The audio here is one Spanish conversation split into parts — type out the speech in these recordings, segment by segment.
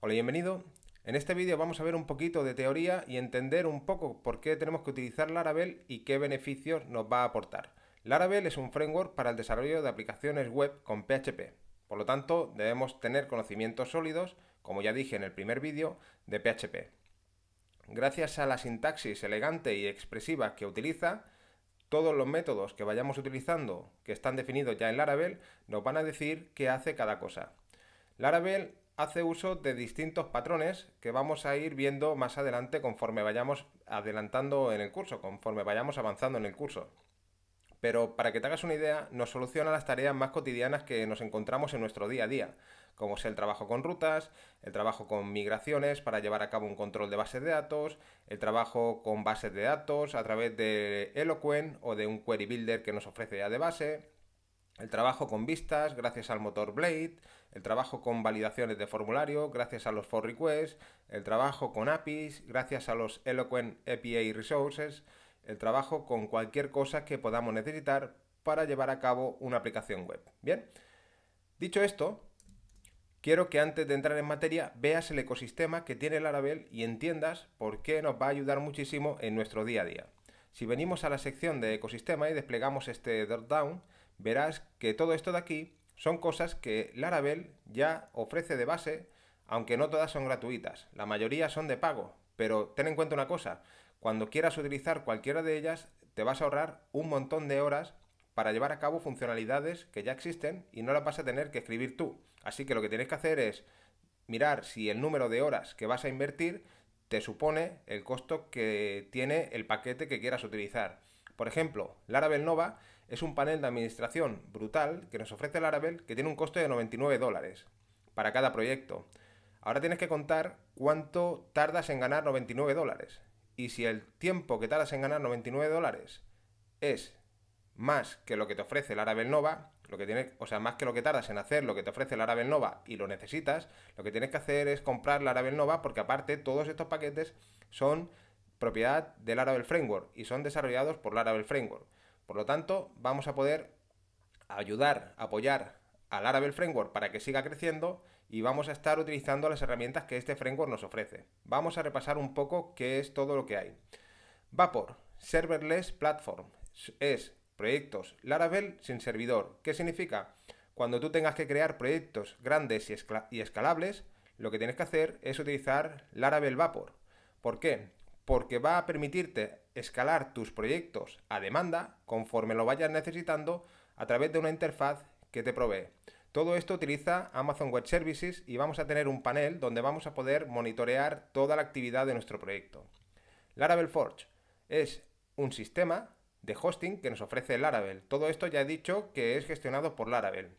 Hola, y bienvenido. En este vídeo vamos a ver un poquito de teoría y entender un poco por qué tenemos que utilizar Laravel y qué beneficios nos va a aportar. Laravel es un framework para el desarrollo de aplicaciones web con PHP. Por lo tanto, debemos tener conocimientos sólidos, como ya dije en el primer vídeo, de PHP. Gracias a la sintaxis elegante y expresiva que utiliza, todos los métodos que vayamos utilizando que están definidos ya en Laravel nos van a decir qué hace cada cosa. Laravel hace uso de distintos patrones que vamos a ir viendo más adelante conforme vayamos adelantando en el curso, conforme vayamos avanzando en el curso. Pero para que te hagas una idea, nos soluciona las tareas más cotidianas que nos encontramos en nuestro día a día, como sea el trabajo con rutas, el trabajo con migraciones para llevar a cabo un control de bases de datos, el trabajo con bases de datos a través de Eloquent o de un query builder que nos ofrece ya de base, el trabajo con vistas gracias al motor Blade, el trabajo con validaciones de formulario gracias a los for requests, el trabajo con APIs gracias a los Eloquent API resources, el trabajo con cualquier cosa que podamos necesitar para llevar a cabo una aplicación web. Bien, dicho esto, quiero que antes de entrar en materia veas el ecosistema que tiene Laravel y entiendas por qué nos va a ayudar muchísimo en nuestro día a día. Si venimos a la sección de ecosistema y desplegamos este dropdown, down, verás que todo esto de aquí son cosas que Laravel ya ofrece de base, aunque no todas son gratuitas, la mayoría son de pago, pero ten en cuenta una cosa, cuando quieras utilizar cualquiera de ellas, te vas a ahorrar un montón de horas para llevar a cabo funcionalidades que ya existen y no las vas a tener que escribir tú. Así que lo que tienes que hacer es mirar si el número de horas que vas a invertir te supone el costo que tiene el paquete que quieras utilizar. Por ejemplo, Laravel Nova es un panel de administración brutal que nos ofrece Laravel que tiene un costo de 99 dólares para cada proyecto. Ahora tienes que contar cuánto tardas en ganar 99 dólares. Y si el tiempo que tardas en ganar 99 dólares es más que lo que te ofrece Laravel Nova, lo que tiene, o sea, más que lo que tardas en hacer lo que te ofrece Laravel Nova y lo necesitas, lo que tienes que hacer es comprar Laravel Nova porque aparte todos estos paquetes son propiedad del Laravel Framework y son desarrollados por Laravel Framework. Por lo tanto, vamos a poder ayudar, apoyar al Laravel Framework para que siga creciendo y vamos a estar utilizando las herramientas que este framework nos ofrece. Vamos a repasar un poco qué es todo lo que hay. Vapor, Serverless Platform, es proyectos Laravel sin servidor. ¿Qué significa? Cuando tú tengas que crear proyectos grandes y, escalables, lo que tienes que hacer es utilizar Laravel Vapor. ¿Por qué? porque va a permitirte escalar tus proyectos a demanda conforme lo vayas necesitando a través de una interfaz que te provee. Todo esto utiliza Amazon Web Services y vamos a tener un panel donde vamos a poder monitorear toda la actividad de nuestro proyecto. Laravel Forge es un sistema de hosting que nos ofrece Laravel. Todo esto ya he dicho que es gestionado por Laravel.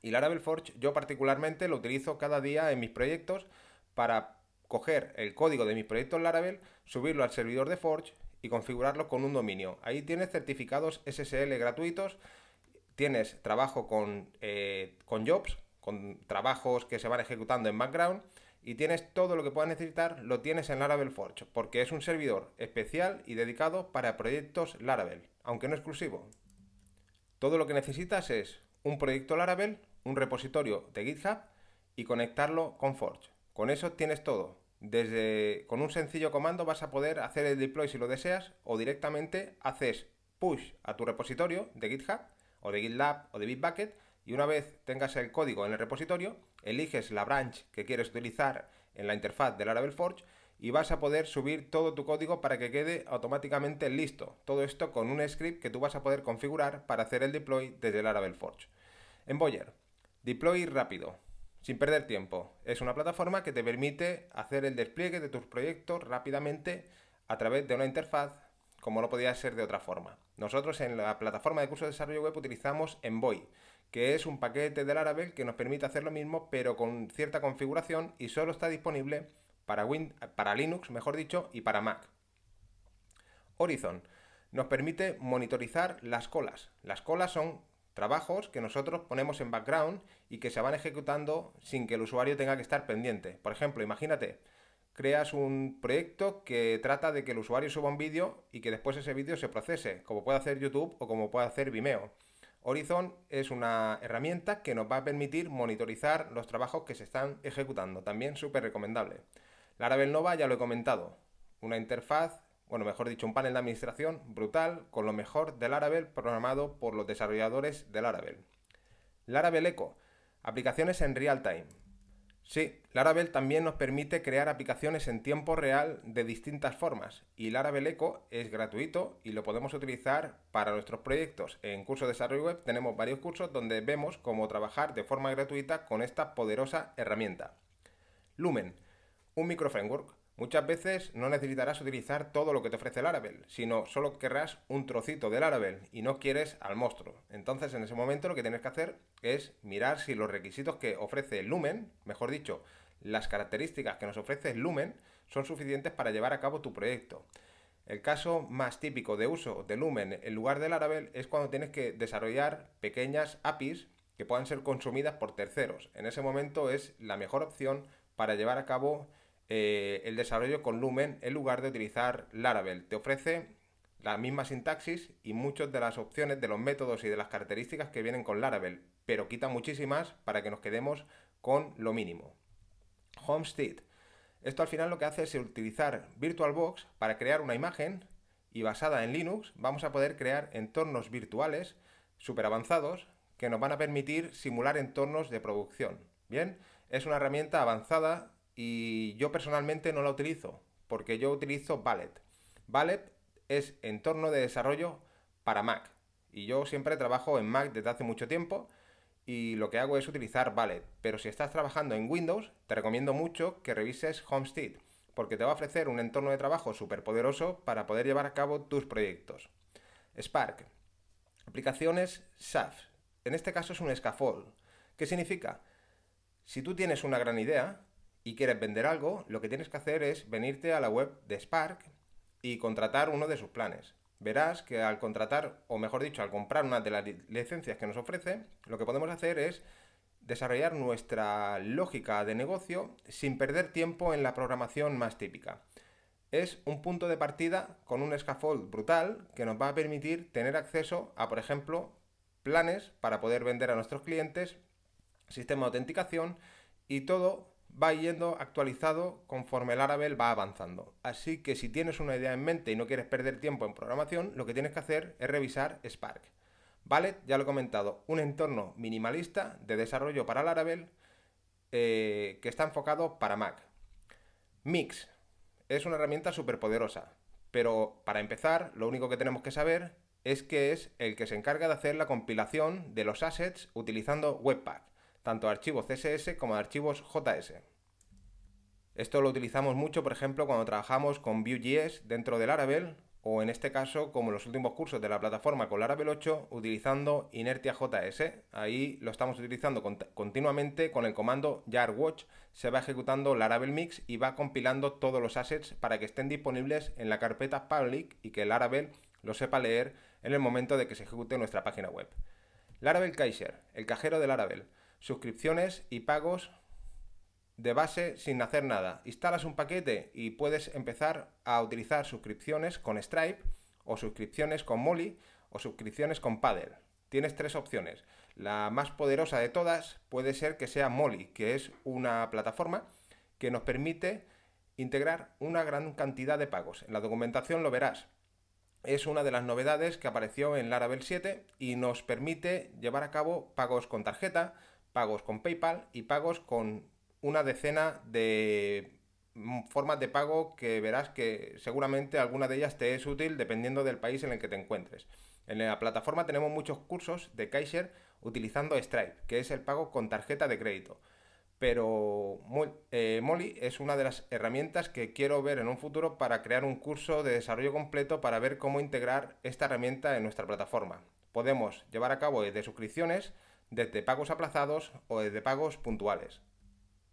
Y Laravel Forge yo particularmente lo utilizo cada día en mis proyectos para coger el código de mis proyectos Laravel, subirlo al servidor de Forge y configurarlo con un dominio. Ahí tienes certificados SSL gratuitos, tienes trabajo eh, con, jobs, con trabajos que se van ejecutando en background y tienes todo lo que puedas necesitar, lo tienes en Laravel Forge, porque es un servidor especial y dedicado para proyectos Laravel, aunque no exclusivo. Todo lo que necesitas es un proyecto Laravel, un repositorio de GitHub y conectarlo con Forge. Con eso tienes todo. Desde, con un sencillo comando vas a poder hacer el deploy si lo deseas o directamente haces push a tu repositorio de GitHub o de GitLab o de Bitbucket y una vez tengas el código en el repositorio, eliges la branch que quieres utilizar en la interfaz de Laravel Forge y vas a poder subir todo tu código para que quede automáticamente listo. Todo esto con un script que tú vas a poder configurar para hacer el deploy desde Laravel Forge. En Boyer, deploy rápido. Sin perder tiempo, es una plataforma que te permite hacer el despliegue de tus proyectos rápidamente a través de una interfaz como no podía ser de otra forma. Nosotros en la plataforma de curso de desarrollo web utilizamos Envoy, que es un paquete de Laravel que nos permite hacer lo mismo pero con cierta configuración y solo está disponible para, para Linux, mejor dicho, y para Mac. Horizon nos permite monitorizar las colas. Las colas son Trabajos que nosotros ponemos en background y que se van ejecutando sin que el usuario tenga que estar pendiente. Por ejemplo, imagínate, creas un proyecto que trata de que el usuario suba un vídeo y que después ese vídeo se procese, como puede hacer YouTube o como puede hacer Vimeo. Horizon es una herramienta que nos va a permitir monitorizar los trabajos que se están ejecutando, también súper recomendable. Laravel Nova ya lo he comentado, una interfaz bueno, mejor dicho, un panel de administración brutal con lo mejor de Laravel programado por los desarrolladores de Laravel. Laravel Eco, aplicaciones en real time. Sí, Laravel también nos permite crear aplicaciones en tiempo real de distintas formas y Laravel Eco es gratuito y lo podemos utilizar para nuestros proyectos. En curso de desarrollo web tenemos varios cursos donde vemos cómo trabajar de forma gratuita con esta poderosa herramienta. Lumen, un microframework Muchas veces no necesitarás utilizar todo lo que te ofrece el Laravel, sino solo querrás un trocito del Laravel y no quieres al monstruo. Entonces en ese momento lo que tienes que hacer es mirar si los requisitos que ofrece Lumen, mejor dicho, las características que nos ofrece Lumen, son suficientes para llevar a cabo tu proyecto. El caso más típico de uso de Lumen en lugar del Laravel es cuando tienes que desarrollar pequeñas APIs que puedan ser consumidas por terceros. En ese momento es la mejor opción para llevar a cabo eh, el desarrollo con Lumen en lugar de utilizar Laravel. Te ofrece la misma sintaxis y muchas de las opciones de los métodos y de las características que vienen con Laravel, pero quita muchísimas para que nos quedemos con lo mínimo. Homestead. Esto al final lo que hace es utilizar VirtualBox para crear una imagen y basada en Linux vamos a poder crear entornos virtuales súper avanzados que nos van a permitir simular entornos de producción. Bien, es una herramienta avanzada y yo personalmente no la utilizo, porque yo utilizo Ballet. Ballet es entorno de desarrollo para Mac, y yo siempre trabajo en Mac desde hace mucho tiempo, y lo que hago es utilizar Ballet, pero si estás trabajando en Windows, te recomiendo mucho que revises Homestead, porque te va a ofrecer un entorno de trabajo súper poderoso para poder llevar a cabo tus proyectos. Spark. Aplicaciones SAF. En este caso es un scaffold. ¿Qué significa? Si tú tienes una gran idea, y quieres vender algo, lo que tienes que hacer es venirte a la web de Spark y contratar uno de sus planes. Verás que al contratar, o mejor dicho, al comprar una de las licencias que nos ofrece, lo que podemos hacer es desarrollar nuestra lógica de negocio sin perder tiempo en la programación más típica. Es un punto de partida con un scaffold brutal que nos va a permitir tener acceso a, por ejemplo, planes para poder vender a nuestros clientes, sistema de autenticación y todo va yendo actualizado conforme el Laravel va avanzando. Así que si tienes una idea en mente y no quieres perder tiempo en programación, lo que tienes que hacer es revisar Spark. Vale, ya lo he comentado, un entorno minimalista de desarrollo para el eh, que está enfocado para Mac. Mix es una herramienta súper poderosa, pero para empezar lo único que tenemos que saber es que es el que se encarga de hacer la compilación de los assets utilizando Webpack tanto archivos CSS como archivos JS. Esto lo utilizamos mucho, por ejemplo, cuando trabajamos con Vue.js dentro del Laravel o en este caso, como en los últimos cursos de la plataforma con Laravel 8, utilizando Inertia JS. Ahí lo estamos utilizando continuamente con el comando jarwatch. Se va ejecutando Laravel Mix y va compilando todos los assets para que estén disponibles en la carpeta public y que el Laravel lo sepa leer en el momento de que se ejecute nuestra página web. Laravel Kaiser, el cajero del Laravel suscripciones y pagos de base sin hacer nada. Instalas un paquete y puedes empezar a utilizar suscripciones con Stripe o suscripciones con Molly o suscripciones con Paddle. Tienes tres opciones. La más poderosa de todas puede ser que sea Molly, que es una plataforma que nos permite integrar una gran cantidad de pagos. En la documentación lo verás. Es una de las novedades que apareció en Laravel 7 y nos permite llevar a cabo pagos con tarjeta, pagos con PayPal y pagos con una decena de mm, formas de pago que verás que seguramente alguna de ellas te es útil dependiendo del país en el que te encuentres. En la plataforma tenemos muchos cursos de Kaiser utilizando Stripe, que es el pago con tarjeta de crédito. Pero eh, Molly es una de las herramientas que quiero ver en un futuro para crear un curso de desarrollo completo para ver cómo integrar esta herramienta en nuestra plataforma. Podemos llevar a cabo de suscripciones, desde pagos aplazados o desde pagos puntuales.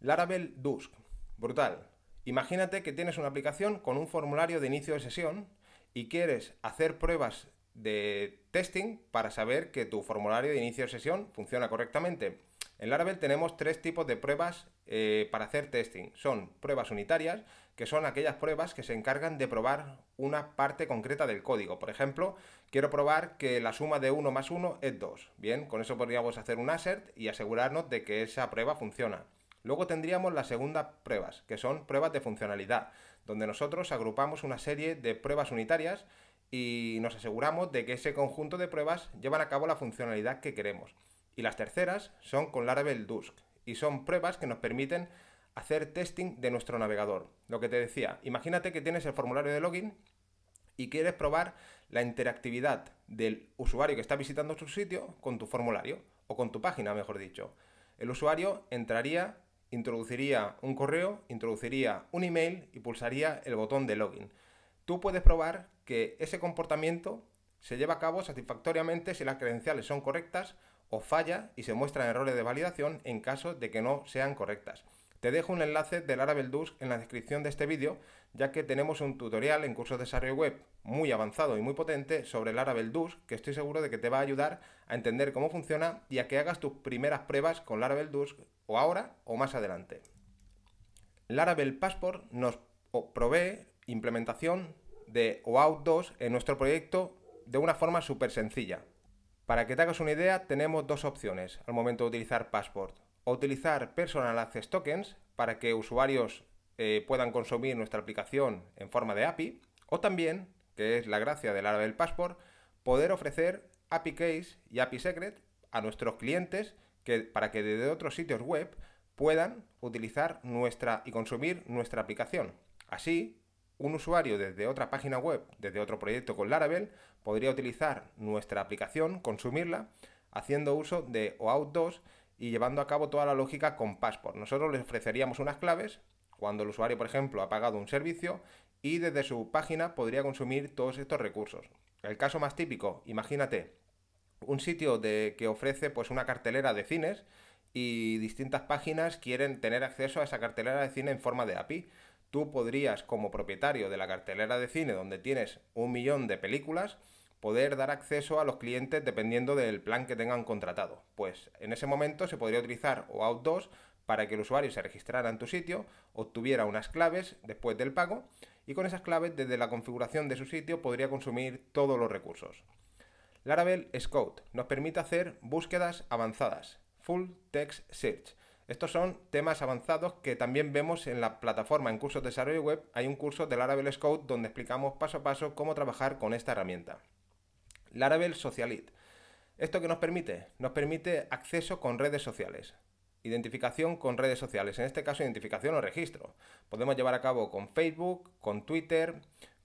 Laravel Dusk. Brutal. Imagínate que tienes una aplicación con un formulario de inicio de sesión y quieres hacer pruebas de testing para saber que tu formulario de inicio de sesión funciona correctamente. En Laravel tenemos tres tipos de pruebas eh, para hacer testing. Son pruebas unitarias, que son aquellas pruebas que se encargan de probar una parte concreta del código. Por ejemplo, quiero probar que la suma de 1 más 1 es 2. Bien, con eso podríamos hacer un assert y asegurarnos de que esa prueba funciona. Luego tendríamos las segundas pruebas, que son pruebas de funcionalidad, donde nosotros agrupamos una serie de pruebas unitarias y nos aseguramos de que ese conjunto de pruebas llevan a cabo la funcionalidad que queremos y las terceras son con Laravel Dusk y son pruebas que nos permiten hacer testing de nuestro navegador. Lo que te decía, imagínate que tienes el formulario de login y quieres probar la interactividad del usuario que está visitando tu sitio con tu formulario o con tu página, mejor dicho. El usuario entraría, introduciría un correo, introduciría un email y pulsaría el botón de login. Tú puedes probar que ese comportamiento se lleva a cabo satisfactoriamente si las credenciales son correctas o falla y se muestran errores de validación en caso de que no sean correctas. Te dejo un enlace del Laravel Dusk en la descripción de este vídeo, ya que tenemos un tutorial en cursos de desarrollo web muy avanzado y muy potente sobre el Laravel Dusk, que estoy seguro de que te va a ayudar a entender cómo funciona y a que hagas tus primeras pruebas con Laravel Dusk o ahora o más adelante. Laravel Passport nos provee implementación de OAuth 2 en nuestro proyecto de una forma súper sencilla. Para que te hagas una idea, tenemos dos opciones al momento de utilizar Passport. O utilizar Personal Access Tokens para que usuarios eh, puedan consumir nuestra aplicación en forma de API, o también, que es la gracia del área del Passport, poder ofrecer API Case y API Secret a nuestros clientes que, para que desde otros sitios web puedan utilizar nuestra y consumir nuestra aplicación. Así, un usuario desde otra página web, desde otro proyecto con Laravel, podría utilizar nuestra aplicación, consumirla, haciendo uso de OAuth 2 y llevando a cabo toda la lógica con Passport. Nosotros le ofreceríamos unas claves cuando el usuario, por ejemplo, ha pagado un servicio y desde su página podría consumir todos estos recursos. El caso más típico, imagínate un sitio de, que ofrece pues una cartelera de cines y distintas páginas quieren tener acceso a esa cartelera de cine en forma de API tú podrías, como propietario de la cartelera de cine donde tienes un millón de películas, poder dar acceso a los clientes dependiendo del plan que tengan contratado. Pues en ese momento se podría utilizar OAuth 2 para que el usuario se registrara en tu sitio, obtuviera unas claves después del pago y con esas claves desde la configuración de su sitio podría consumir todos los recursos. Laravel Scout nos permite hacer búsquedas avanzadas, Full Text Search, estos son temas avanzados que también vemos en la plataforma en cursos de desarrollo web. Hay un curso de Laravel Scout donde explicamos paso a paso cómo trabajar con esta herramienta. Laravel Socialite. ¿Esto qué nos permite? Nos permite acceso con redes sociales. Identificación con redes sociales, en este caso identificación o registro. Podemos llevar a cabo con Facebook, con Twitter,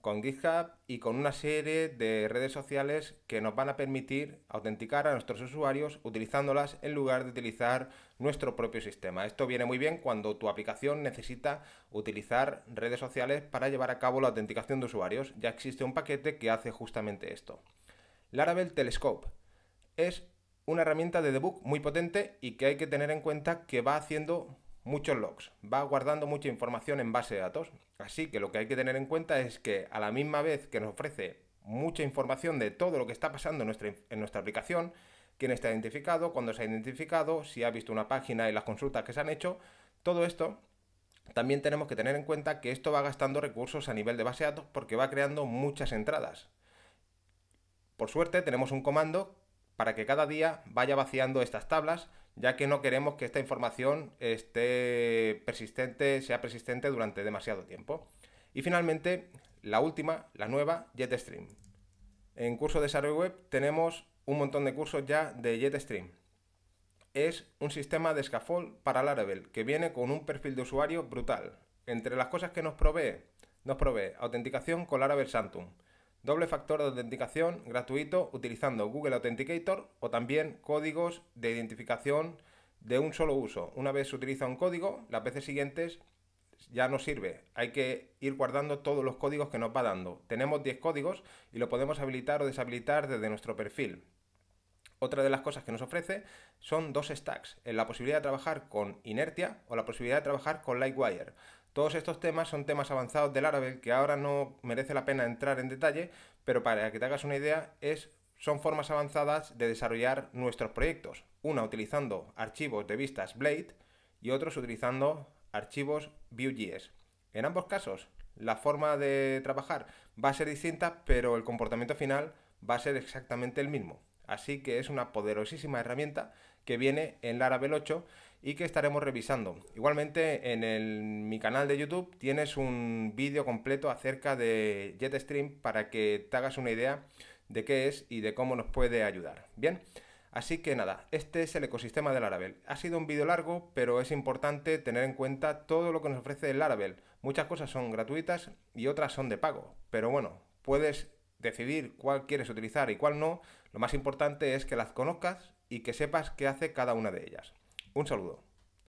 con GitHub y con una serie de redes sociales que nos van a permitir autenticar a nuestros usuarios utilizándolas en lugar de utilizar nuestro propio sistema. Esto viene muy bien cuando tu aplicación necesita utilizar redes sociales para llevar a cabo la autenticación de usuarios. Ya existe un paquete que hace justamente esto. Laravel Telescope es una herramienta de debug muy potente y que hay que tener en cuenta que va haciendo muchos logs, va guardando mucha información en base de datos. Así que lo que hay que tener en cuenta es que a la misma vez que nos ofrece mucha información de todo lo que está pasando en nuestra, aplicación, quién está identificado, cuándo se ha identificado, si ha visto una página y las consultas que se han hecho, todo esto también tenemos que tener en cuenta que esto va gastando recursos a nivel de base de datos porque va creando muchas entradas. Por suerte tenemos un comando para que cada día vaya vaciando estas tablas ya que no queremos que esta información esté persistente, sea persistente durante demasiado tiempo. Y finalmente, la última, la nueva, JetStream. En curso de desarrollo web tenemos un montón de cursos ya de JetStream. Es un sistema de scaffold para Laravel que viene con un perfil de usuario brutal. Entre las cosas que nos provee, nos provee autenticación con Laravel Santum, Doble factor de autenticación gratuito utilizando Google Authenticator o también códigos de identificación de un solo uso. Una vez se utiliza un código, las veces siguientes ya no sirve. Hay que ir guardando todos los códigos que nos va dando. Tenemos 10 códigos y lo podemos habilitar o deshabilitar desde nuestro perfil. Otra de las cosas que nos ofrece son dos stacks, la posibilidad de trabajar con Inertia o la posibilidad de trabajar con Lightwire. Todos estos temas son temas avanzados del Laravel que ahora no merece la pena entrar en detalle, pero para que te hagas una idea, es, son formas avanzadas de desarrollar nuestros proyectos. Una utilizando archivos de vistas Blade y otros utilizando archivos Vue.js. En ambos casos, la forma de trabajar va a ser distinta, pero el comportamiento final va a ser exactamente el mismo. Así que es una poderosísima herramienta que viene en Laravel 8 y que estaremos revisando. Igualmente en mi canal de YouTube tienes un vídeo completo acerca de Jetstream para que te hagas una idea de qué es y de cómo nos puede ayudar. Bien, así que nada, este es el ecosistema de Laravel. Ha sido un vídeo largo, pero es importante tener en cuenta todo lo que nos ofrece el Laravel. Muchas cosas son gratuitas y otras son de pago, pero bueno, puedes decidir cuál quieres utilizar y cuál no. Lo más importante es que las conozcas y que sepas qué hace cada una de ellas. Un saludo.